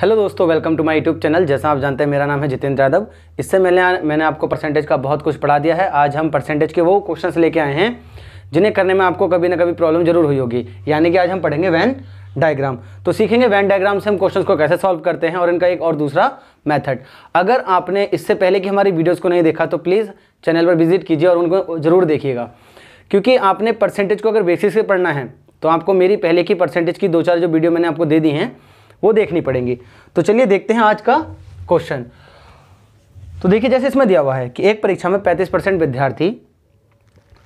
hello दोस्तों welcome to my YouTube channel जैसा आप जानते हैं मेरा नाम है जितेंद्र यादव इससे मैंने मैंने आपको परसेंटेज का बहुत कुछ पढ़ा दिया है आज हम परसेंटेज के वो क्वेश्चंस लेके आए हैं जिन्हें करने में आपको कभी ना कभी प्रॉब्लम जरूर हुई होगी यानी कि आज हम पढ़ेंगे वैन डायग्राम तो सीखेंगे वैन डायग्राम से हम क्वेश्चन को कैसे सॉल्व करते हैं और इनका एक और दूसरा मैथड अगर आपने इससे पहले की हमारी वीडियोज़ को नहीं देखा तो प्लीज़ चैनल पर विजिट कीजिए और उनको ज़रूर देखिएगा क्योंकि आपने परसेंटेज को अगर बेसिस से पढ़ना है तो आपको मेरी पहले की परसेंटेज की दो चार जो वीडियो मैंने आपको दे दी हैं वो देखनी पड़ेंगी तो चलिए देखते हैं आज का क्वेश्चन तो देखिए जैसे इसमें दिया हुआ है कि एक परीक्षा में पैंतीस परसेंट विद्यार्थी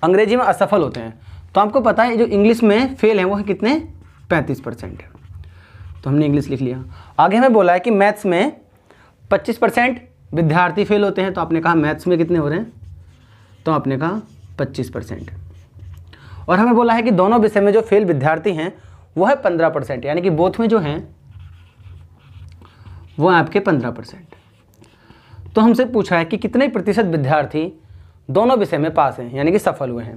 अंग्रेजी में असफल होते हैं तो आपको पता है जो इंग्लिश में फेल हैं वो है कितने पैंतीस परसेंट तो हमने इंग्लिश लिख लिया आगे हमें बोला है कि मैथ्स में पच्चीस परसेंट विद्यार्थी फेल होते हैं तो आपने कहा मैथ्स में कितने हो रहे हैं तो आपने कहा पच्चीस परसेंट और हमें बोला है कि दोनों विषय में जो फेल विद्यार्थी हैं वह है पंद्रह परसेंट यानी कि बोथ में जो हैं वो आपके पंद्रह परसेंट तो हमसे पूछा है कि कितने प्रतिशत विद्यार्थी दोनों विषय में पास हैं यानी कि सफल हुए हैं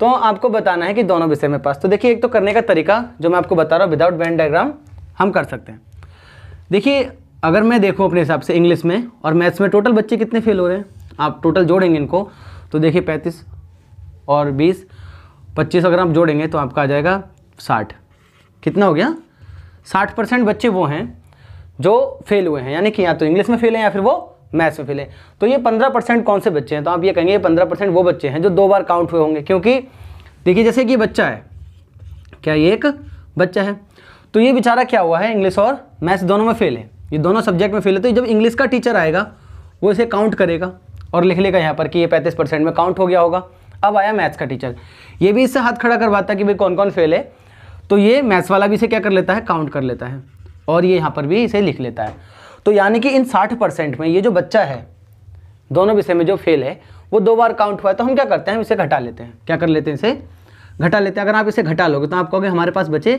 तो आपको बताना है कि दोनों विषय में पास तो देखिए एक तो करने का तरीका जो मैं आपको बता रहा हूँ विदाउट बैंड डायग्राम हम कर सकते हैं देखिए अगर मैं देखूँ अपने हिसाब से इंग्लिश में और मैथ्स में टोटल बच्चे कितने फेल हो रहे हैं आप टोटल जोड़ेंगे इनको तो देखिए पैंतीस और बीस पच्चीस अगर आप जोड़ेंगे तो आपका आ जाएगा साठ कितना हो गया साठ परसेंट बच्चे वो हैं जो फेल हुए हैं यानी कि या तो इंग्लिश में फेल है या फिर वो मैथ्स में फेल है तो ये पंद्रह परसेंट कौन से बच्चे हैं तो आप ये कहेंगे पंद्रह परसेंट वो बच्चे हैं जो दो बार काउंट हुए होंगे क्योंकि देखिए जैसे कि बच्चा है क्या ये एक बच्चा है तो ये बेचारा क्या हुआ है इंग्लिश और मैथ्स दोनों में फेल है ये दोनों सब्जेक्ट में फेल है तो जब इंग्लिश का टीचर आएगा वो इसे काउंट करेगा और लिख लेगा यहाँ पर कि ये पैंतीस परसेंट में काउंट हो गया होगा अब आया मैथ्स का टीचर ये भी इससे हाथ खड़ा करवाता है कि भाई कौन कौन फेल है तो ये मैथ्स वाला भी इसे क्या कर लेता है काउंट कर लेता है और ये यहाँ पर भी इसे लिख लेता है तो यानी कि इन साठ परसेंट में ये जो बच्चा है दोनों विषय में जो फेल है वो दो बार काउंट हुआ है तो हम क्या करते हैं हम इसे घटा लेते हैं क्या कर लेते हैं इसे घटा लेते हैं अगर आप इसे घटा लोगे तो आप कहोगे हमारे पास बचे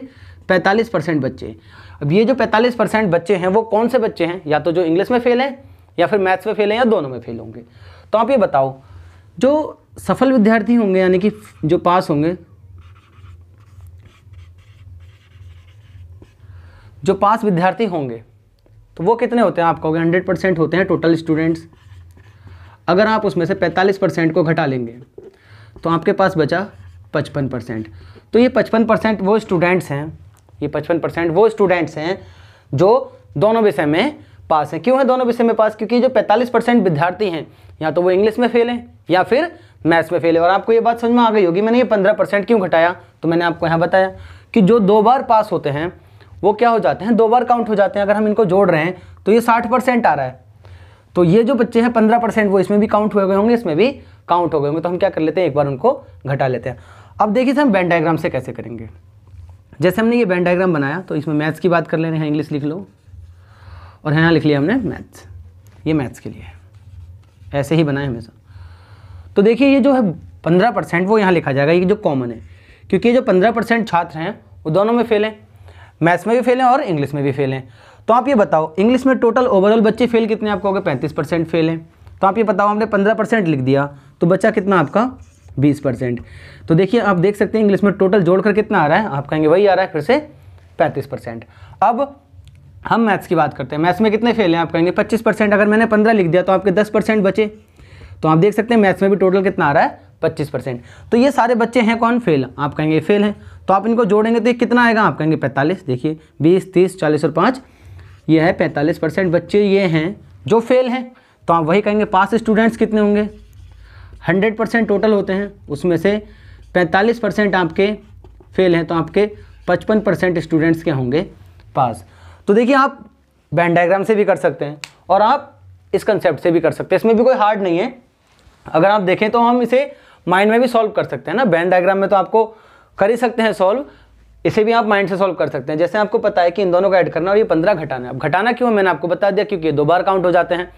45 परसेंट बच्चे अब ये जो 45 परसेंट बच्चे हैं वो कौन से बच्चे हैं या तो जो इंग्लिश में फेल हैं या फिर मैथ्स में फेल हैं या दोनों में फेल होंगे तो आप ये बताओ जो सफल विद्यार्थी होंगे यानी कि जो पास होंगे जो पास विद्यार्थी होंगे तो वो कितने होते हैं आप कहोगे हंड्रेड परसेंट होते हैं टोटल स्टूडेंट्स अगर आप उसमें से पैंतालीस परसेंट को घटा लेंगे तो आपके पास बचा पचपन परसेंट तो ये पचपन परसेंट वो स्टूडेंट्स हैं ये पचपन परसेंट वो स्टूडेंट्स हैं जो दोनों विषय में पास हैं क्यों है दोनों विषय में पास क्योंकि जो पैंतालीस परसेंट विद्यार्थी हैं या तो वो इंग्लिश में फेल हैं या फिर मैथ्स में फेल है और आपको ये बात समझ में आ गई होगी मैंने ये पंद्रह परसेंट क्यों घटाया तो मैंने आपको यहाँ बताया कि जो दो बार पास होते हैं वो क्या हो जाते हैं दो बार काउंट हो जाते हैं अगर हम इनको जोड़ रहे हैं तो ये साठ परसेंट आ रहा है तो ये जो बच्चे हैं पंद्रह परसेंट वो इसमें भी काउंट हुए गए होंगे इसमें भी काउंट हो गए होंगे तो हम क्या कर लेते हैं एक बार उनको घटा लेते हैं अब देखिए हम बैंडाइग्राम डायग्राम से कैसे करेंगे जैसे हमने ये बैंड डायग्राम बनाया तो इसमें मैथ्स की बात कर ले रहे हैं इंग्लिश लिख लो और यहाँ लिख लिया हमने मैथ्स ये मैथ्स के लिए ऐसे ही बनाए हमेशा तो देखिए ये जो है पंद्रह परसेंट वो यहाँ लिखा जाएगा ये जो कॉमन है क्योंकि ये जो पंद्रह परसेंट छात्र हैं वो दोनों में फेल हैं मैथ्स में भी फेल हैं और इंग्लिश में भी फेल हैं तो आप ये बताओ इंग्लिश में टोटल ओवरऑल बच्चे फेल कितने आप कहोगे पैंतीस परसेंट फेल हैं तो आप ये बताओ हमने पंद्रह परसेंट लिख दिया तो बच्चा कितना आपका बीस परसेंट तो देखिए आप देख सकते हैं इंग्लिश में टोटल जोड़कर कितना आ रहा है आप कहेंगे वही आ रहा है फिर से पैंतीस परसेंट अब हम मैथ्स की बात करते हैं मैथ्स में कितने फेल हैं आप कहेंगे पच्चीस परसेंट अगर मैंने पंद्रह लिख दिया तो आपके दस परसेंट बचे तो आप देख सकते हैं मैथ्स में भी टोटल कितना आ रहा है पच्चीस परसेंट तो ये सारे बच्चे हैं कौन फेल आप कहेंगे फेल हैं तो आप इनको जोड़ेंगे तो ये कितना आएगा आप कहेंगे पैंतालीस देखिए बीस तीस चालीस और पाँच ये है पैंतालीस परसेंट बच्चे ये हैं जो फेल हैं तो आप वही कहेंगे पास स्टूडेंट्स कितने होंगे हंड्रेड परसेंट टोटल होते हैं उसमें से पैंतालीस परसेंट आपके फेल हैं तो आपके पचपन परसेंट स्टूडेंट्स के होंगे पास तो देखिए आप बैंड डायग्राम से भी कर सकते हैं और आप इस कंसेप्ट से भी कर सकते हैं इसमें भी कोई हार्ड नहीं है अगर आप देखें तो हम इसे माइंड में भी सॉल्व कर सकते हैं ना बैंड डायग्राम में तो आपको कर ही सकते हैं सॉल्व इसे भी आप माइंड से सॉल्व कर सकते हैं जैसे आपको पता है कि इन दोनों को ऐड करना और ये पंद्रह घटाना है अब घटाना क्यों मैंने आपको बता दिया क्योंकि दो बार काउंट हो जाते हैं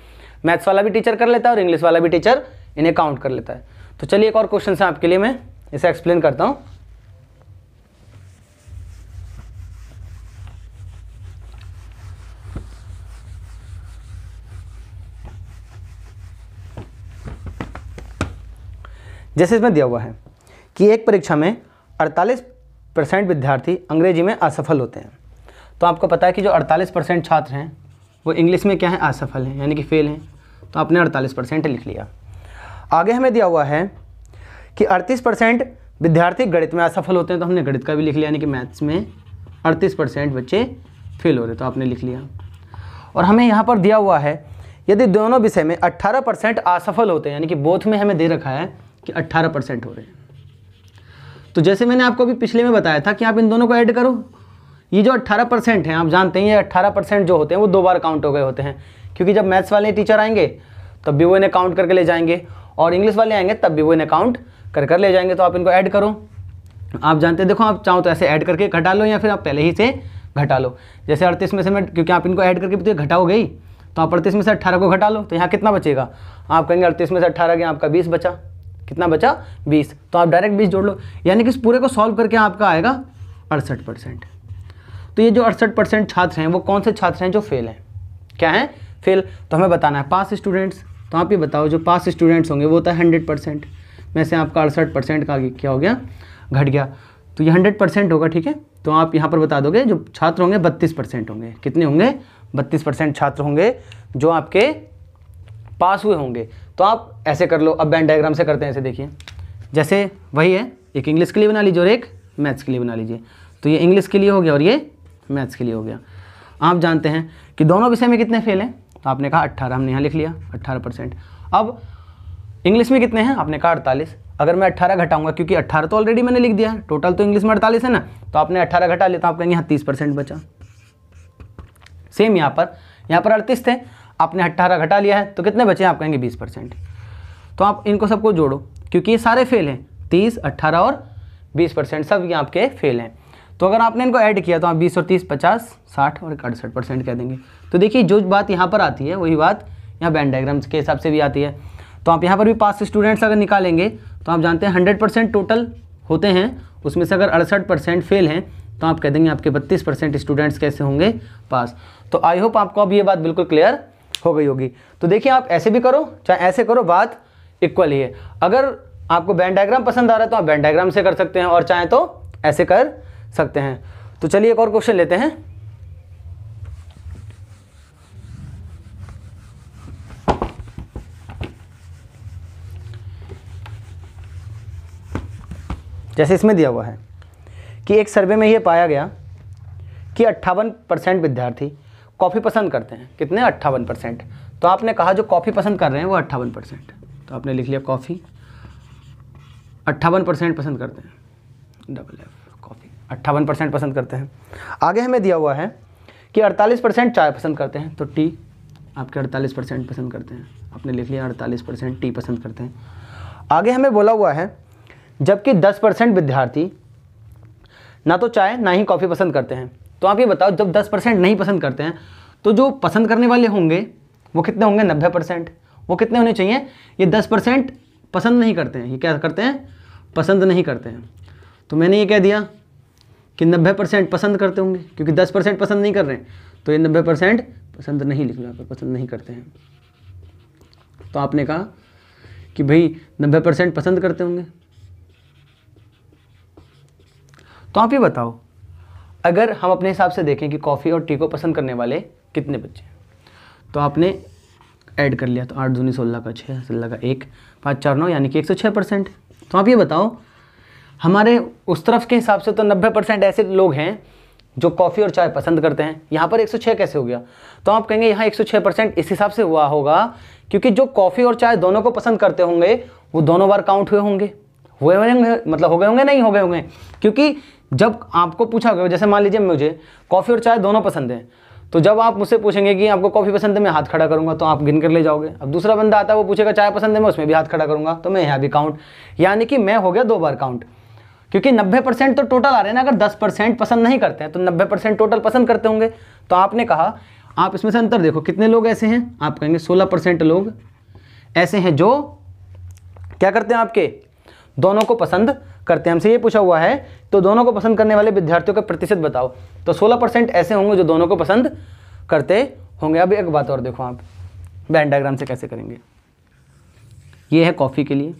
मैथ्स वाला भी टीचर कर लेता है और इंग्लिश वाला भी टीचर इन्हें काउंट कर लेता है तो चलिए एक और क्वेश्चन है आपके लिए मैं इसे एक्सप्लेन करता हूँ जैसे इसमें दिया हुआ है कि एक परीक्षा में अड़तालीस परसेंट विद्यार्थी अंग्रेजी में असफल होते हैं तो आपको पता है कि जो अड़तालीस परसेंट छात्र हैं वो इंग्लिश में क्या है असफल हैं यानी कि फेल हैं तो आपने अड़तालीस परसेंट लिख लिया आगे हमें दिया हुआ है कि अड़तीस परसेंट विद्यार्थी गणित में असफल होते हैं तो हमने गणित का भी लिख लिया यानी कि मैथ्स में अड़तीस परसेंट बच्चे फेल हो रहे तो आपने लिख लिया और हमें यहाँ पर दिया हुआ है यदि दोनों विषय में अट्ठारह परसेंट असफल होते हैं यानी कि बोथ में हमें दे रखा है कि अट्ठारह परसेंट हो रहे हैं तो जैसे मैंने आपको अभी पिछले में बताया था कि आप इन दोनों को ऐड करो ये जो 18 परसेंट हैं आप जानते हैं ये 18 परसेंट जो होते हैं वो दो बार काउंट हो गए होते हैं क्योंकि जब मैथ्स वाले टीचर आएंगे तब भी वो इन्हें काउंट करके ले जाएंगे और इंग्लिश वाले आएंगे तब भी वो इन्हें काउंट कर कर ले जाएंगे तो आप इनको ऐड करो आप जानते हैं देखो आप चाहो तो ऐसे ऐड करके घटा लो या फिर आप पहले ही से घटा लो जैसे अड़तीस में से मैं क्योंकि आप इनको ऐड करके तो घटा हो गई तो आप अड़तीस में से अट्ठारह को घटा लो तो यहाँ कितना बचेगा आप कहेंगे अड़तीस में से अट्ठारह गया आपका बीस बचा कितना बचा बीस तो आप डायरेक्ट बीस जोड़ लो यानी कि इस पूरे को सॉल्व करके आपका आएगा अड़सठ परसेंट तो ये जो अड़सठ परसेंट छात्र हैं वो कौन से छात्र हैं जो फेल हैं क्या हैं फेल तो हमें बताना है पास स्टूडेंट्स तो आप ये बताओ जो पास स्टूडेंट्स होंगे वो होता है हंड्रेड परसेंट में से आपका अड़सठ परसेंट का क्या हो गया घट गया तो ये हंड्रेड परसेंट होगा ठीक है तो आप यहाँ पर बता दोगे जो छात्र होंगे बत्तीस परसेंट होंगे कितने होंगे बत्तीस परसेंट छात्र होंगे जो आपके पास हुए होंगे तो आप ऐसे कर लो अब बैंड डायग्राम से करते हैं ऐसे देखिए जैसे वही है एक इंग्लिश के लिए बना लीजिए और एक मैथ्स के लिए बना लीजिए तो ये इंग्लिश के लिए हो गया और ये मैथ्स के लिए हो गया आप जानते हैं कि दोनों विषय में कितने फेल हैं तो आपने कहा अट्ठारह हमने यहाँ लिख लिया अट्ठारह परसेंट अब इंग्लिश में कितने हैं आपने कहा अड़तालीस अगर मैं अट्ठारह घटाऊंगा क्योंकि अट्ठारह तो ऑलरेडी मैंने लिख दिया है टोटल तो इंग्लिश में अड़तालीस है ना तो आपने अट्ठारह घटा लिया तो आप कहेंगे यहाँ तीस परसेंट बचा सेम यहाँ पर यहाँ पर अड़तीस थे आपने अट्ठारह घटा लिया है तो कितने बचे हैं आप कहेंगे बीस परसेंट तो आप इनको सबको जोड़ो क्योंकि ये सारे फेल हैं तीस अट्ठारह और बीस परसेंट सब ये आपके फेल हैं तो अगर आपने इनको ऐड किया तो आप बीस और तीस पचास साठ और अड़सठ परसेंट कह देंगे तो देखिए जो बात यहाँ पर आती है वही बात यहाँ बैंड के हिसाब से भी आती है तो आप यहाँ पर भी पास स्टूडेंट्स अगर निकालेंगे तो आप जानते हैं हंड्रेड परसेंट टोटल होते हैं उसमें से अगर अड़सठ परसेंट फेल हैं तो आप कह देंगे आपके बत्तीस परसेंट स्टूडेंट्स कैसे होंगे पास तो आई होप आपको अब ये बात बिल्कुल क्लियर हो गई होगी तो देखिए आप ऐसे भी करो चाहे ऐसे करो बात इक्वल ही है अगर आपको बैंड डायग्राम पसंद आ रहा है तो आप बैंड डायग्राम से कर सकते हैं और चाहें तो ऐसे कर सकते हैं तो चलिए एक और क्वेश्चन लेते हैं जैसे इसमें दिया हुआ है कि एक सर्वे में यह पाया गया कि अट्ठावन परसेंट विद्यार्थी कॉफ़ी पसंद करते हैं कितने अट्ठावन परसेंट तो आपने कहा जो कॉफ़ी पसंद कर रहे हैं वो अट्ठावन परसेंट तो आपने लिख लिया कॉफ़ी अट्ठावन परसेंट पसंद करते हैं डबल एफ कॉफ़ी अट्ठावन परसेंट पसंद करते हैं आगे हमें दिया हुआ है कि अड़तालीस परसेंट चाय पसंद करते हैं तो टी आपके अड़तालीस परसेंट पसंद करते हैं आपने लिख लिया अड़तालीस परसेंट टी पसंद करते हैं आगे हमें बोला हुआ है जबकि दस परसेंट विद्यार्थी ना तो चाय ना ही कॉफ़ी पसंद करते हैं तो आप ये बताओ जब दस परसेंट नहीं पसंद करते हैं तो जो पसंद करने वाले होंगे वो कितने होंगे नब्बे परसेंट वो कितने होने चाहिए ये दस परसेंट पसंद नहीं करते हैं ये क्या करते हैं पसंद नहीं करते हैं तो मैंने ये कह दिया कि नब्बे परसेंट पसंद करते होंगे क्योंकि दस परसेंट पसंद नहीं कर रहे हैं तो ये नब्बे परसेंट पसंद नहीं लिख पर पसंद नहीं करते हैं तो आपने कहा कि भाई नब्बे परसेंट पसंद करते होंगे तो आप ये बताओ अगर हम अपने हिसाब से देखें कि कॉफ़ी और टी को पसंद करने वाले कितने बच्चे हैं तो आपने ऐड कर लिया तो आठ दूनी सोलह का छः सोलह का एक पाँच चार नौ यानी कि एक सौ छः परसेंट तो आप ये बताओ हमारे उस तरफ के हिसाब से तो नब्बे परसेंट ऐसे लोग हैं जो कॉफ़ी और चाय पसंद करते हैं यहाँ पर एक सौ छः कैसे हो गया तो आप कहेंगे यहाँ एक सौ छः परसेंट इस हिसाब से हुआ होगा क्योंकि जो कॉफ़ी और चाय दोनों को पसंद करते होंगे वो दोनों बार काउंट हुए होंगे हुए होंगे मतलब हो गए होंगे नहीं हो गए होंगे क्योंकि जब आपको पूछा गया जैसे मान लीजिए मुझे कॉफ़ी और चाय दोनों पसंद है तो जब आप मुझसे पूछेंगे कि आपको कॉफ़ी पसंद है मैं हाथ खड़ा करूंगा तो आप गिन कर ले जाओगे अब दूसरा बंदा आता है वो पूछेगा चाय पसंद है मैं उसमें भी हाथ खड़ा करूंगा तो मैं यहाँ भी काउंट यानी कि मैं हो गया दो बार काउंट क्योंकि 90 परसेंट तो टोटल आ रहे हैं ना अगर 10 परसेंट पसंद नहीं करते हैं तो नब्बे परसेंट टोटल पसंद करते होंगे तो आपने कहा आप इसमें से अंतर देखो कितने लोग ऐसे हैं आप कहेंगे सोलह परसेंट लोग ऐसे हैं जो क्या करते हैं आपके दोनों को पसंद करते हैं हमसे ये पूछा हुआ है तो दोनों को पसंद करने वाले विद्यार्थियों का प्रतिशत बताओ तो सोलह परसेंट ऐसे होंगे जो दोनों को पसंद करते होंगे अब एक बात और देखो आप बैंड डायग्राम से कैसे करेंगे ये है कॉफ़ी के लिए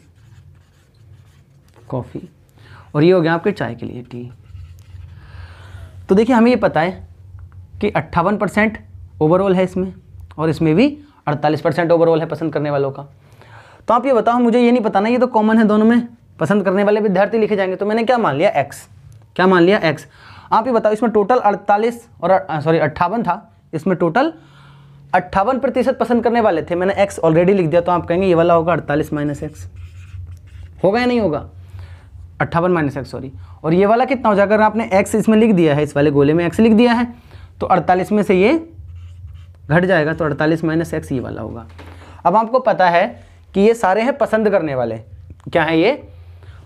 कॉफ़ी और ये हो गया आपके चाय के लिए टी तो देखिए हमें ये पता है कि अट्ठावन परसेंट ओवरऑल है इसमें और इसमें भी अड़तालीस परसेंट ओवरऑल है पसंद करने वालों का तो आप ये बताओ मुझे ये नहीं पता ना ये तो कॉमन है दोनों में पसंद करने वाले विद्यार्थी लिखे जाएंगे तो मैंने क्या मान लिया एक्स क्या मान लिया एक्स आप ये बताओ इसमें टोटल अड़तालीस और सॉरी अट्ठावन था इसमें टोटल अट्ठावन प्रतिशत पसंद करने वाले थे मैंने एक्स ऑलरेडी लिख दिया तो आप कहेंगे ये वाला होगा अड़तालीस माइनस एक्स होगा या नहीं होगा अट्ठावन माइनस एक्स सॉरी और ये वाला कितना हो जाएगा अगर आपने एक्स इसमें लिख दिया है इस वाले गोले में एक्स लिख दिया है तो अड़तालीस में से ये घट जाएगा तो अड़तालीस माइनस एक्स ये वाला होगा अब आपको पता है कि ये सारे हैं पसंद करने वाले क्या है ये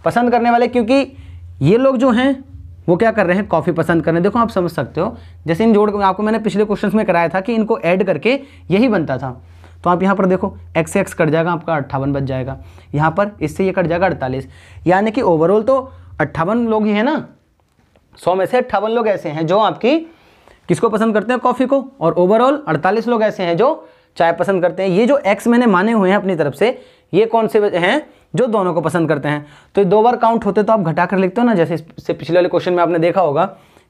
पसंद करने वाले क्योंकि ये लोग जो हैं वो क्या कर रहे हैं कॉफ़ी पसंद कर रहे हैं देखो आप समझ सकते हो जैसे इन जोड़ आपको मैंने पिछले क्वेश्चन में कराया था कि इनको ऐड करके यही बनता था तो आप यहाँ पर देखो एक्स एक्स कट जाएगा आपका अट्ठावन बच जाएगा यहाँ पर इससे ये कट जाएगा अड़तालीस यानी कि ओवरऑल तो अट्ठावन लोग ही हैं ना सौ में से अट्ठावन लोग ऐसे हैं जो आपकी किसको पसंद करते हैं कॉफ़ी को और ओवरऑल अड़तालीस लोग ऐसे हैं जो चाय पसंद करते हैं ये जो एक्स मैंने माने हुए हैं अपनी तरफ से ये कौन से हैं जो दोनों को पसंद करते हैं तो ये दो बार काउंट होते तो आप घटा कर लिखते हो ना जैसे इससे पिछले वाले क्वेश्चन में आपने देखा होगा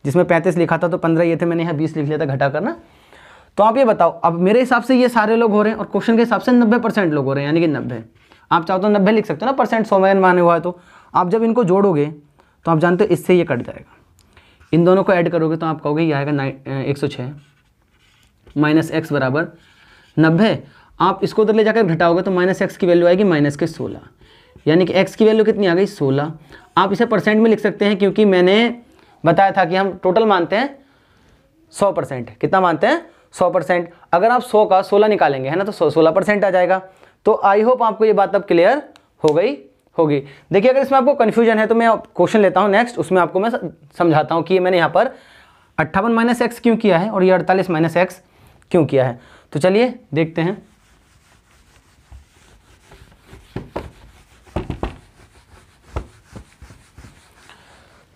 जिसमें पैंतीस लिखा था तो पंद्रह ये थे मैंने यहाँ बीस लिख लिया था घटा करना तो आप ये बताओ अब मेरे हिसाब से ये सारे लोग हो रहे हैं और क्वेश्चन के हिसाब से नब्बे परसेंट लोग हो रहे हैं यानी कि नब्बे आप चाहो तो नब्बे लिख सकते हो ना परसेंट सौ में माने हुआ है तो आप जब इनको जोड़ोगे तो आप जानते हो इससे ये कट जाएगा इन दोनों को ऐड करोगे तो आप कहोगे ये आएगा नाइन एक सौ छः माइनस एक्स बराबर नब्बे आप इसको उधर ले जाकर घटाओगे तो माइनस एक्स की वैल्यू आएगी माइनस के सोलह यानी कि एक्स की वैल्यू कितनी आ गई सोलह आप इसे परसेंट में लिख सकते हैं क्योंकि मैंने बताया था कि हम टोटल मानते हैं सौ परसेंट कितना मानते हैं सौ परसेंट अगर आप सौ का सोलह निकालेंगे है ना तो सौ सोलह परसेंट आ जाएगा तो आई होप आपको ये बात अब क्लियर हो गई होगी देखिए अगर इसमें आपको कन्फ्यूजन है तो मैं क्वेश्चन लेता हूँ नेक्स्ट उसमें आपको मैं समझाता हूँ कि मैंने यहाँ पर अट्ठावन माइनस एक्स क्यों किया है और ये अड़तालीस माइनस एक्स क्यों किया है तो चलिए देखते हैं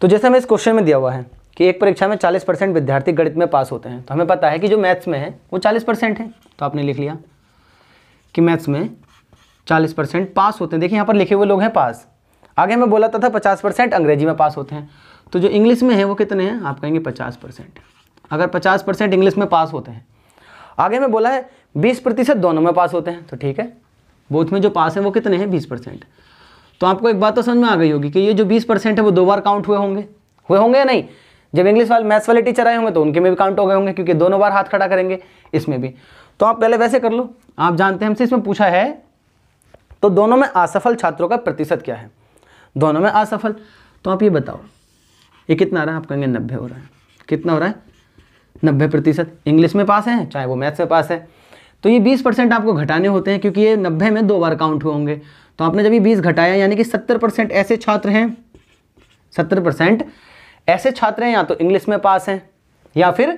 तो जैसे हमें इस क्वेश्चन में दिया हुआ है कि एक परीक्षा में 40 परसेंट विद्यार्थी गणित में पास होते हैं तो हमें पता है कि जो मैथ्स में है वो 40 परसेंट है तो आपने लिख लिया कि मैथ्स में 40 परसेंट पास होते हैं देखिए यहाँ पर लिखे हुए लोग हैं पास आगे हमें बोला था पचास परसेंट अंग्रेजी में पास होते हैं तो जो इंग्लिश में है वो कितने हैं आप कहेंगे पचास परसेंट अगर पचास परसेंट इंग्लिश में पास होते हैं आगे हमें बोला है बीस प्रतिशत दोनों में पास होते हैं तो ठीक है बोथ में जो पास हैं वो कितने हैं बीस परसेंट तो आपको एक बात तो समझ में आ गई होगी कि ये जो बीस परसेंट है वो दो बार काउंट हुए होंगे हुए होंगे या नहीं जब इंग्लिश वाले मैथ्स वाले टीचर आए होंगे तो उनके में भी काउंट हो गए होंगे क्योंकि दोनों बार हाथ खड़ा करेंगे इसमें भी तो आप पहले वैसे कर लो आप जानते हैं हमसे इसमें पूछा है तो दोनों में असफल छात्रों का प्रतिशत क्या है दोनों में असफल तो आप ये बताओ ये कितना आ रहा है आप कहेंगे नब्बे हो रहा है कितना हो रहा है नब्बे प्रतिशत इंग्लिश में पास है चाहे वो मैथ्स में पास है तो ये बीस परसेंट आपको घटाने होते हैं क्योंकि ये नब्बे में दो बार काउंट हुए होंगे तो आपने जब बीस घटाया यानी कि सत्तर परसेंट ऐसे छात्र हैं सत्तर परसेंट ऐसे छात्र हैं या तो इंग्लिश में पास हैं या फिर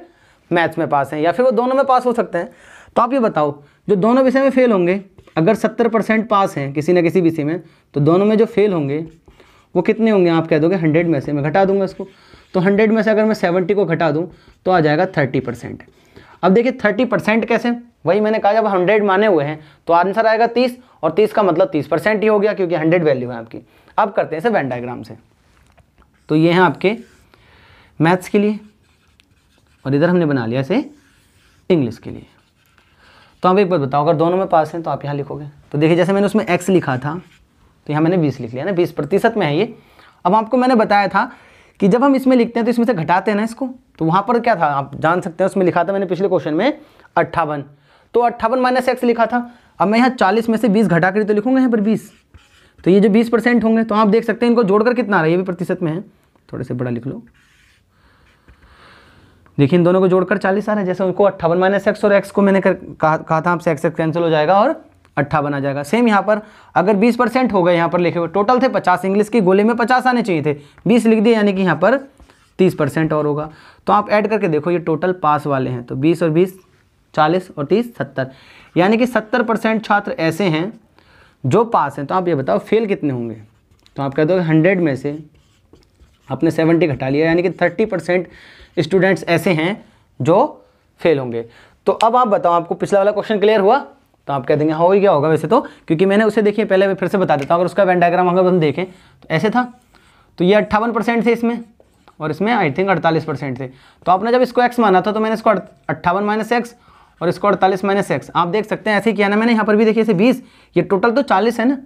मैथ्स में पास हैं या फिर वो दोनों में पास हो सकते हैं तो आप ये बताओ जो दोनों विषय में फेल होंगे अगर सत्तर परसेंट पास हैं किसी न किसी विषय में तो दोनों में जो फेल होंगे वो कितने होंगे आप कह दोगे हंड्रेड में से मैं घटा दूंगा इसको तो हंड्रेड में से अगर मैं सेवेंटी को घटा दूँ तो आ जाएगा थर्टी परसेंट अब देखिए थर्टी परसेंट कैसे वही मैंने कहा जब हंड्रेड माने हुए हैं तो आंसर आएगा तीस और तीस का मतलब तीस परसेंट ही हो गया क्योंकि हंड्रेड वैल्यू है आपकी अब करते हैं इसे वैन डायग्राम से तो ये हैं आपके मैथ्स के लिए और इधर हमने बना लिया इसे इंग्लिश के लिए तो आप एक बार बताओ अगर दोनों में पास हैं तो आप यहाँ लिखोगे तो देखिए जैसे मैंने उसमें एक्स लिखा था तो यहाँ मैंने बीस लिख लिया ना बीस प्रतिशत में है ये अब आपको मैंने बताया था कि जब हम इसमें लिखते हैं तो इसमें से घटाते हैं ना इसको तो वहाँ पर क्या था आप जान सकते हैं उसमें लिखा था मैंने पिछले क्वेश्चन में अट्ठावन तो अट्ठावन माइनस एक्स लिखा था अब मैं यहाँ चालीस में से बीस घटा कर तो लिखूंगा यहाँ पर बीस तो ये जो बीस परसेंट होंगे तो आप देख सकते हैं इनको जोड़कर कितना आ रहा है ये भी प्रतिशत में है थोड़े से बड़ा लिख लो देखिए इन दोनों को जोड़कर चालीस आ रहा है जैसे उनको अट्ठावन माइनस एक्स और एक्स को मैंने कर, कहा, कहा था आपसे एक्स एक्स कैंसिल हो जाएगा और अट्ठावन आ जाएगा सेम यहाँ पर अगर बीस परसेंट हो गए यहाँ पर लिखे हुए टोटल थे पचास इंग्लिश के गोले में पचास आने चाहिए थे बीस लिख दिए यानी कि यहाँ पर तीस परसेंट और होगा तो आप ऐड करके देखो ये टोटल पास वाले हैं तो बीस और बीस चालीस और तीस सत्तर यानी कि सत्तर परसेंट छात्र ऐसे हैं जो पास हैं तो आप ये बताओ फेल कितने होंगे तो आप कह दोगे हंड्रेड में से आपने सेवेंटी घटा लिया यानी कि थर्टी परसेंट स्टूडेंट्स ऐसे हैं जो फेल होंगे तो अब आप बताओ आपको पिछला वाला क्वेश्चन क्लियर हुआ तो आप कह देंगे हाँ, हो ही क्या होगा वैसे तो क्योंकि मैंने उसे देखिए पहले मैं फिर से बता देता हूँ अगर उसका वेन डायग्राम अगर हम देखें तो ऐसे था तो ये अट्ठावन परसेंट थे इसमें और इसमें आई थिंक अड़तालीस परसेंट थे तो आपने जब इसको एक्स माना था तो मैंने इसको अट्ठावन माइनस एक्स और इसको अड़तालीस माइनस एक्स आप देख सकते हैं ऐसे ही किया ना मैंने यहाँ पर भी देखिए इसे बीस ये टोटल तो चालीस है ना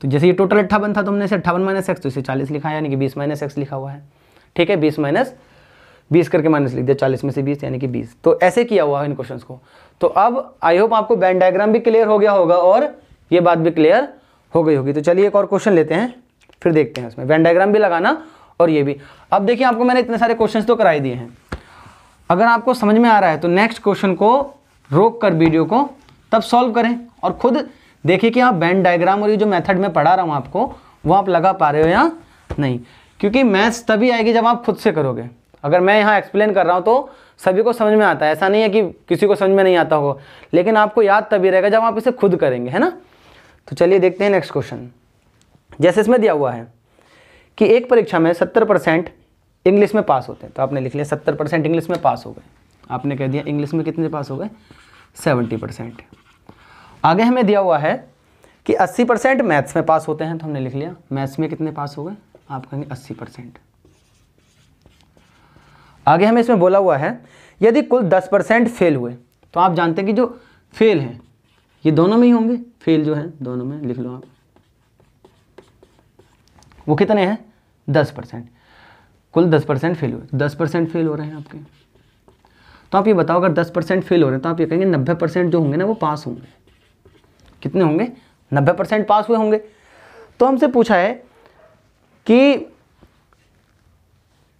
तो जैसे ये टोटल अट्ठावन था तो हमने इसे अट्ठावन माइनस एक्स तो इसे चालीस लिखा है यानी कि बीस माइनस एक्स लिखा हुआ है ठीक है बीस माइनस बीस करके माइनस लिख दिया चालीस में से बीस यानी कि बीस तो ऐसे किया हुआ है इन क्वेश्चन को तो अब आई होप आपको बैंड डायग्राम भी क्लियर हो गया होगा और ये बात भी क्लियर हो गई होगी तो चलिए एक और क्वेश्चन लेते हैं फिर देखते हैं उसमें वैन डायग्राम भी लगाना और ये भी अब देखिए आपको मैंने इतने सारे क्वेश्चन तो कराए दिए हैं अगर आपको समझ में आ रहा है तो नेक्स्ट क्वेश्चन को रोक कर वीडियो को तब सॉल्व करें और खुद देखिए कि आप बैंड डायग्राम और ये जो मेथड में पढ़ा रहा हूँ आपको वो आप लगा पा रहे हो या नहीं क्योंकि मैथ्स तभी आएगी जब आप खुद से करोगे अगर मैं यहाँ एक्सप्लेन कर रहा हूँ तो सभी को समझ में आता है ऐसा नहीं है कि किसी को समझ में नहीं आता होगा लेकिन आपको याद तभी रहेगा जब आप इसे खुद करेंगे है ना तो चलिए देखते हैं नेक्स्ट क्वेश्चन जैसे इसमें दिया हुआ है कि एक परीक्षा में सत्तर परसेंट इंग्लिश में पास होते हैं तो आपने लिख लिया सत्तर परसेंट इंग्लिश में पास हो गए आपने कह दिया इंग्लिश में कितने पास हो गए सेवेंटी परसेंट आगे हमें दिया हुआ है कि अस्सी परसेंट मैथ्स में पास होते हैं तो हमने लिख लिया मैथ्स में कितने पास हो गए आप कहेंगे अस्सी परसेंट आगे हमें इसमें बोला हुआ है यदि कुल दस परसेंट फेल हुए तो आप जानते हैं कि जो फेल हैं ये दोनों में ही होंगे फेल जो है दोनों में लिख लो आप वो कितने हैं दस परसेंट कुल दस परसेंट फेल हुए दस परसेंट फेल हो रहे हैं आपके तो आप ये बताओ अगर दस परसेंट फेल हो रहे हैं तो आप ये कहेंगे नब्बे परसेंट जो होंगे ना वो पास होंगे कितने होंगे नब्बे परसेंट पास हुए होंगे तो हमसे पूछा है कि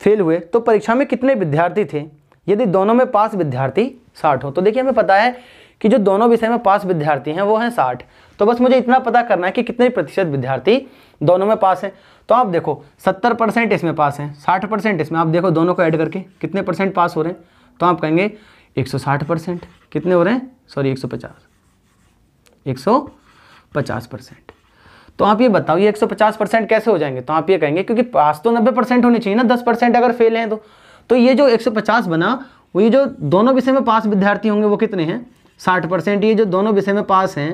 फेल हुए तो परीक्षा में कितने विद्यार्थी थे यदि दोनों में पास विद्यार्थी साठ हो तो देखिए हमें पता है कि जो दोनों विषय में पास विद्यार्थी हैं वो हैं साठ तो बस मुझे इतना पता करना है कि कितने प्रतिशत विद्यार्थी दोनों में पास हैं तो आप देखो सत्तर परसेंट इसमें पास हैं साठ परसेंट इसमें आप देखो दोनों को ऐड करके कितने परसेंट पास हो रहे हैं तो आप कहेंगे एक सौ साठ परसेंट कितने हो रहे हैं सॉरी एक सौ पचास एक सौ पचास परसेंट तो आप ये बताओ ये एक परसेंट कैसे हो जाएंगे तो आप ये कहेंगे क्योंकि पास तो नब्बे परसेंट होने चाहिए ना दस परसेंट अगर फेल हैं तो तो ये जो 150 बना वो ये जो दोनों विषय में पास विद्यार्थी होंगे वो कितने हैं साठ परसेंट ये जो दोनों विषय में पास हैं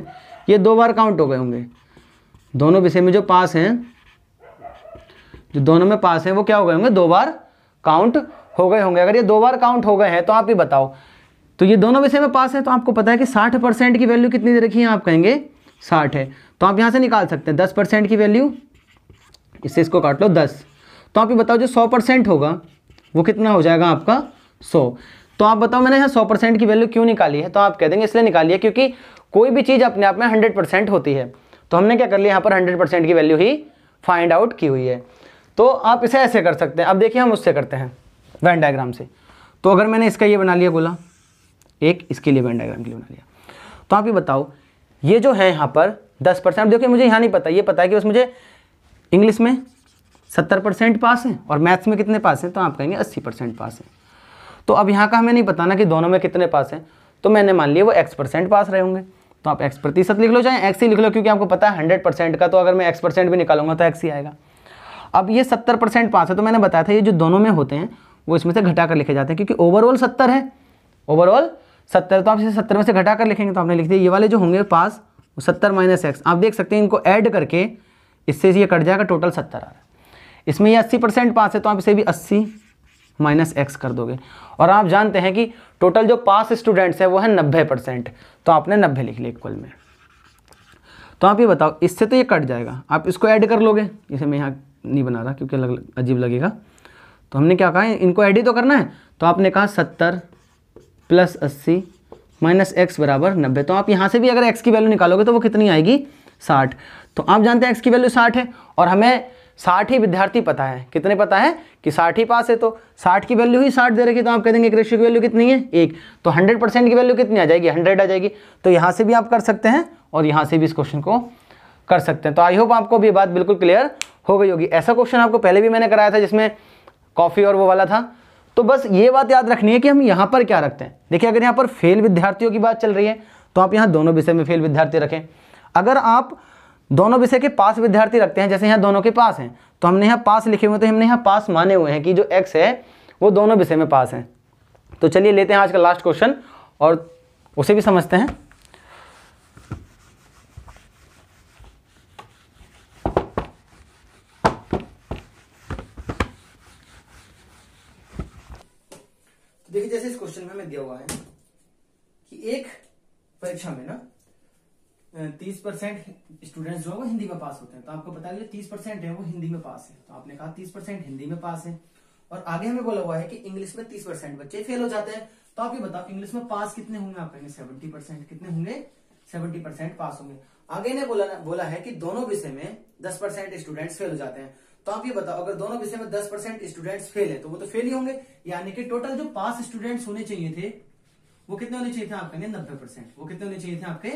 ये दो बार काउंट हो गए होंगे दोनों विषय में जो पास हैं जो दोनों में पास हैं वो क्या हो गए होंगे दो बार काउंट हो गए होंगे अगर ये दो बार काउंट हो गए हैं तो आप ही बताओ तो ये दोनों विषय में पास है तो आपको पता है कि साठ की वैल्यू कितनी दे रखी है आप कहेंगे साठ है तो आप यहाँ से निकाल सकते हैं दस की वैल्यू इससे इसको काट लो दस तो आप ये बताओ जो सौ होगा वो कितना हो जाएगा आपका सौ तो आप बताओ मैंने यहाँ सौ परसेंट की वैल्यू क्यों निकाली है तो आप कह देंगे इसलिए निकाली है क्योंकि कोई भी चीज़ अपने आप में हंड्रेड परसेंट होती है तो हमने क्या कर लिया यहाँ पर हंड्रेड परसेंट की वैल्यू ही फाइंड आउट की हुई है तो आप इसे ऐसे कर सकते हैं अब देखिए हम उससे करते हैं वैन डायग्राम से तो अगर मैंने इसका ये बना लिया गोला एक इसके लिए वैन डायग्राम के लिए बना लिया तो आप ये बताओ ये जो है यहाँ पर दस परसेंट देखिए मुझे यहाँ नहीं पता ये पता है कि बस मुझे इंग्लिश में सत्तर परसेंट पास है और मैथ्स में कितने पास हैं तो आप कहेंगे अस्सी परसेंट पास हैं तो अब यहाँ का हमें नहीं पता ना कि दोनों में कितने पास हैं तो मैंने मान लिया वो एक्स परसेंट पास रहे होंगे तो आप एक्स प्रतिशत लिख लो चाहे एक्स ही लिख लो क्योंकि आपको पता है हंड्रेड परसेंट का तो अगर मैं एक्स परसेंट भी निकालूंगा तो एक्स ही आएगा अब ये सत्तर परसेंट पास है तो मैंने बताया था ये जो दोनों में होते हैं वो इसमें से घटा कर लिखे जाते हैं क्योंकि ओवरऑल सत्तर है ओवरऑल सत्तर तो आप इसे सत्तर में से घटा कर लिखेंगे तो आपने लिख दिया ये वाले जो होंगे पास वो सत्तर माइनस एक्स आप देख सकते हैं इनको ऐड करके इससे ये कट जाएगा टोटल सत्तर आ रहा है इसमें ये अस्सी परसेंट पास है तो आप इसे भी अस्सी माइनस एक्स कर दोगे और आप जानते हैं कि टोटल जो पास स्टूडेंट्स हैं वो है नब्बे परसेंट तो आपने नब्बे लिख लिया इक्वल में तो आप ये बताओ इससे तो ये कट जाएगा आप इसको ऐड कर लोगे इसे मैं यहाँ नहीं बना रहा क्योंकि लग, अजीब लगेगा तो हमने क्या कहा इनको ऐड ही तो करना है तो आपने कहा सत्तर प्लस अस्सी माइनस एक्स बराबर नब्बे तो आप यहाँ से भी अगर एक्स की वैल्यू निकालोगे तो वो कितनी आएगी साठ तो आप जानते हैं एक्स की वैल्यू साठ है और हमें साठ ही विद्यार्थी पता है कितने पता है कि साठ ही पास है तो साठ की वैल्यू ही साठ दे रखी तो आप कह देंगे की वैल्यू कितनी है एक तो हंड्रेड परसेंट की वैल्यू कितनी आ जाएगी हंड्रेड आ जाएगी तो यहां से भी आप कर सकते हैं और यहां से भी इस क्वेश्चन को कर सकते हैं तो आई होप आपको भी बात बिल्कुल क्लियर हो गई होगी ऐसा क्वेश्चन आपको पहले भी मैंने कराया था जिसमें कॉफ़ी और वो वाला था तो बस ये बात याद रखनी है कि हम यहां पर क्या रखते हैं देखिए अगर यहां पर फेल विद्यार्थियों की बात चल रही है तो आप यहां दोनों विषय में फेल विद्यार्थी रखें अगर आप दोनों विषय के पास विद्यार्थी रखते हैं जैसे यहाँ दोनों के पास हैं तो हमने यहाँ पास लिखे हुए तो हमने यहाँ पास माने हुए हैं कि जो एक्स है वो दोनों विषय में पास हैं तो चलिए लेते हैं आज का लास्ट क्वेश्चन और उसे भी समझते हैं देखिए जैसे इस क्वेश्चन में हमें दिया हुआ है कि एक परीक्षा में ना तीस परसेंट स्टूडेंट्स जो है वो हिंदी में पास होते हैं तो आपको बता है तीस परसेंट है वो हिंदी में पास है तो आपने कहा तीस परसेंट हिंदी में पास है और आगे हमें बोला हुआ है कि इंग्लिश में तीस परसेंट बच्चे फेल हो जाते हैं तो आप ये बताओ इंग्लिश में पास कितने होंगे आप कहेंगे सेवेंटी परसेंट कितने होंगे सेवेंटी परसेंट पास होंगे आगे ने बोला बोला है कि दोनों विषय में दस परसेंट स्टूडेंट फेल हो जाते हैं तो आप ये बताओ अगर दोनों विषय में दस परसेंट स्टूडेंट्स फेल है तो वो तो फेल ही होंगे यानी कि टोटल जो पास स्टूडेंट्स होने चाहिए थे वो कितने होने चाहिए थे आप कहेंगे नब्बे परसेंट वो कितने होने चाहिए थे आपके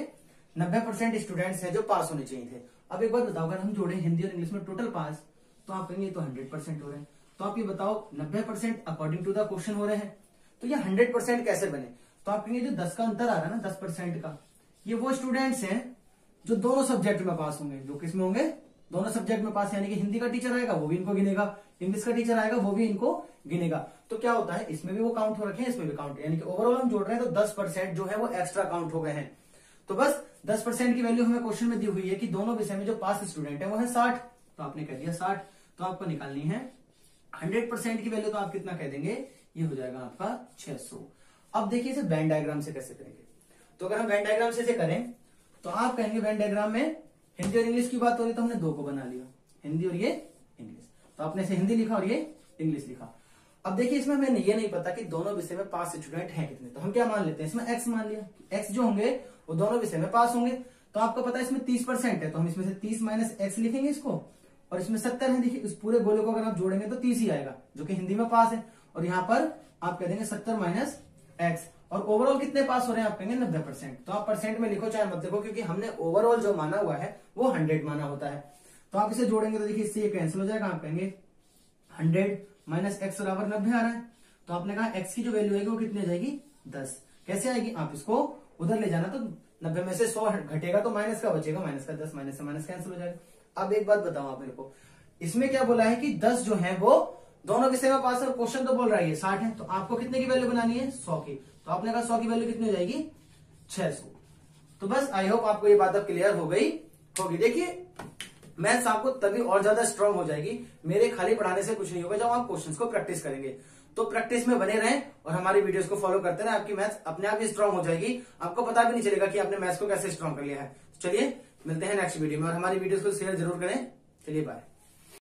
नब्बे परसेंट स्टूडेंट्स है जो पास होने चाहिए थे अब एक बात बताओ अगर हम जोड़े हिंदी और इंग्लिश में टोटल पास तो आप कहेंगे तो हंड्रेड परसेंट हो रहे हैं तो आप ये बताओ नब्बे percent according to the question हो रहे हैं तो ये हंड्रेड परसेंट कैसे बने तो आप कहेंगे जो दस का अंतर आ रहा है ना दस परसेंट का ये वो स्टूडेंट्स हैं जो दोनों सब्जेक्ट में पास होंगे जो किस में होंगे दोनों सब्जेक्ट में पास यानी कि हिंदी का टीचर आएगा वो भी इनको गिनेगा इंग्लिश का टीचर आएगा वो भी इनको गिनेगा तो क्या होता है इसमें भी वो काउंट हो रखे हैं इसमें भी काउंट यानी कि ओवरऑल हम जोड़ रहे हैं तो दस परसेंट जो है वो एक्स्ट्रा काउंट हो गए हैं तो बस दस परसेंट की वैल्यू हमें क्वेश्चन में दी हुई है कि दोनों विषय में जो पास स्टूडेंट है वो है साठ तो आपने कह दिया साठ तो आपको निकालनी है हंड्रेड परसेंट की वैल्यू तो आप कितना कह देंगे ये हो जाएगा आपका छह अब देखिए इसे बैंड डायग्राम से कैसे करेंगे तो अगर हम बैंड डायग्राम से इसे करें तो आप कहेंगे बैंड डायग्राम में हिंदी और इंग्लिश की बात हो रही तो हमने दो को बना लिया हिंदी और ये इंग्लिश तो आपने इसे हिंदी लिखा और ये इंग्लिश लिखा अब देखिए इसमें हमें ये नहीं पता कि दोनों विषय में पांच स्टूडेंट हैं कितने तो हम क्या मान लेते हैं इसमें एक्स मान लिया एक्स जो होंगे वो दोनों विषय में पास होंगे तो आपको पता है इसमें तीस परसेंट है तो हम इसमें से तीस माइनस एक्स लिखेंगे इसको और इसमें सत्तर है देखिए इस पूरे गोले को अगर आप जोड़ेंगे तो तीस ही आएगा जो कि हिंदी में पास है और यहाँ पर आप कह देंगे सत्तर माइनस एक्स और ओवरऑल कितने पास हो रहे हैं आप कहेंगे नब्बे परसेंट तो आप परसेंट में लिखो चाहे मत देखो क्योंकि हमने ओवरऑल जो माना हुआ है वो हंड्रेड माना होता है तो आप इसे जोड़ेंगे तो देखिए इससे ये कैंसिल हो जाएगा आप कहेंगे हंड्रेड माइनस एक्स बराबर नब्बे आ रहा है तो आपने कहा एक्स की जो वैल्यू आएगी वो कितनी जाएगी दस कैसे आएगी आप इसको उधर ले जाना तो नब्बे में से सौ घटेगा तो माइनस का बचेगा माइनस का दस माइनस से माइनस कैंसिल हो जाएगा अब एक बात बताओ आप मेरे को इसमें क्या बोला है कि दस जो है वो दोनों विषय में पास क्वेश्चन तो बोल रहा है साठ है तो आपको कितने की वैल्यू बनानी है सौ की तो आपने कहा सौ की वैल्यू कितनी हो जाएगी छह सौ तो बस आई होप आपको ये बात अब क्लियर हो गई होगी देखिए मैथ्स आपको तभी और ज्यादा स्ट्रांग हो जाएगी मेरे खाली पढ़ाने से कुछ नहीं होगा जब आप क्वेश्चंस को प्रैक्टिस करेंगे तो प्रैक्टिस में बने रहें और हमारी वीडियोस को फॉलो करते रहें आपकी मैथ्स अपने आप ही स्ट्रांग हो जाएगी आपको पता भी नहीं चलेगा कि आपने मैथ्स को कैसे स्ट्रांग कर लिया है तो चलिए मिलते हैं नेक्स्ट वीडियो में और हमारी वीडियोस को शेयर जरूर करें चलिए बाय